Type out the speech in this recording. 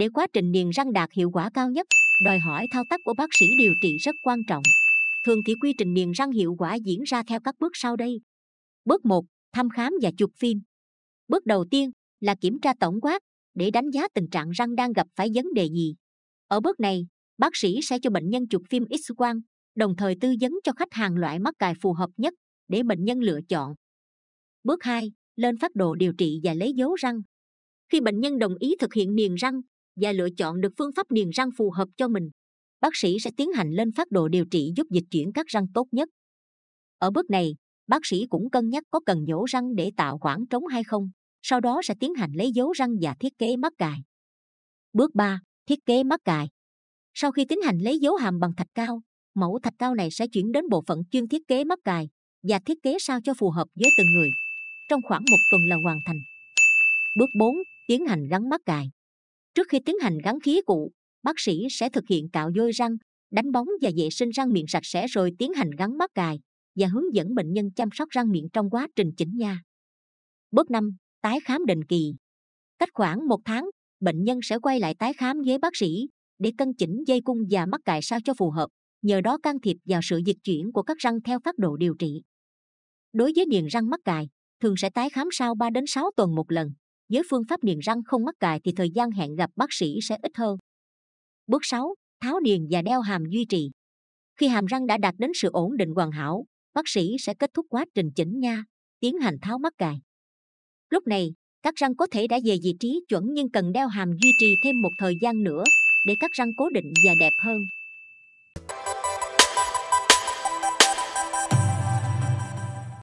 Để quá trình niềng răng đạt hiệu quả cao nhất, đòi hỏi thao tác của bác sĩ điều trị rất quan trọng. Thường thì quy trình niềng răng hiệu quả diễn ra theo các bước sau đây. Bước 1. Thăm khám và chụp phim. Bước đầu tiên là kiểm tra tổng quát để đánh giá tình trạng răng đang gặp phải vấn đề gì. Ở bước này, bác sĩ sẽ cho bệnh nhân chụp phim X-quang, đồng thời tư vấn cho khách hàng loại mắc cài phù hợp nhất để bệnh nhân lựa chọn. Bước 2. Lên phát đồ điều trị và lấy dấu răng. Khi bệnh nhân đồng ý thực hiện niềng răng, và lựa chọn được phương pháp điền răng phù hợp cho mình. Bác sĩ sẽ tiến hành lên phát đồ điều trị giúp dịch chuyển các răng tốt nhất. Ở bước này, bác sĩ cũng cân nhắc có cần nhổ răng để tạo khoảng trống hay không, sau đó sẽ tiến hành lấy dấu răng và thiết kế mắc cài. Bước 3. Thiết kế mắc cài Sau khi tiến hành lấy dấu hàm bằng thạch cao, mẫu thạch cao này sẽ chuyển đến bộ phận chuyên thiết kế mắc cài và thiết kế sao cho phù hợp với từng người. Trong khoảng một tuần là hoàn thành. Bước 4. Tiến hành gắn mắc cài Trước khi tiến hành gắn khí cụ, bác sĩ sẽ thực hiện cạo dôi răng, đánh bóng và vệ sinh răng miệng sạch sẽ rồi tiến hành gắn mác cài và hướng dẫn bệnh nhân chăm sóc răng miệng trong quá trình chỉnh nha. Bước 5. Tái khám định kỳ Cách khoảng một tháng, bệnh nhân sẽ quay lại tái khám với bác sĩ để cân chỉnh dây cung và mắc cài sao cho phù hợp, nhờ đó can thiệp vào sự dịch chuyển của các răng theo phác độ điều trị. Đối với niềng răng mắc cài, thường sẽ tái khám sau 3 đến 6 tuần một lần, với phương pháp niềng răng không mắc cài thì thời gian hẹn gặp bác sĩ sẽ ít hơn. Bước 6. Tháo điền và đeo hàm duy trì. Khi hàm răng đã đạt đến sự ổn định hoàn hảo, bác sĩ sẽ kết thúc quá trình chỉnh nha, tiến hành tháo mắc cài. Lúc này, các răng có thể đã về vị trí chuẩn nhưng cần đeo hàm duy trì thêm một thời gian nữa để các răng cố định và đẹp hơn.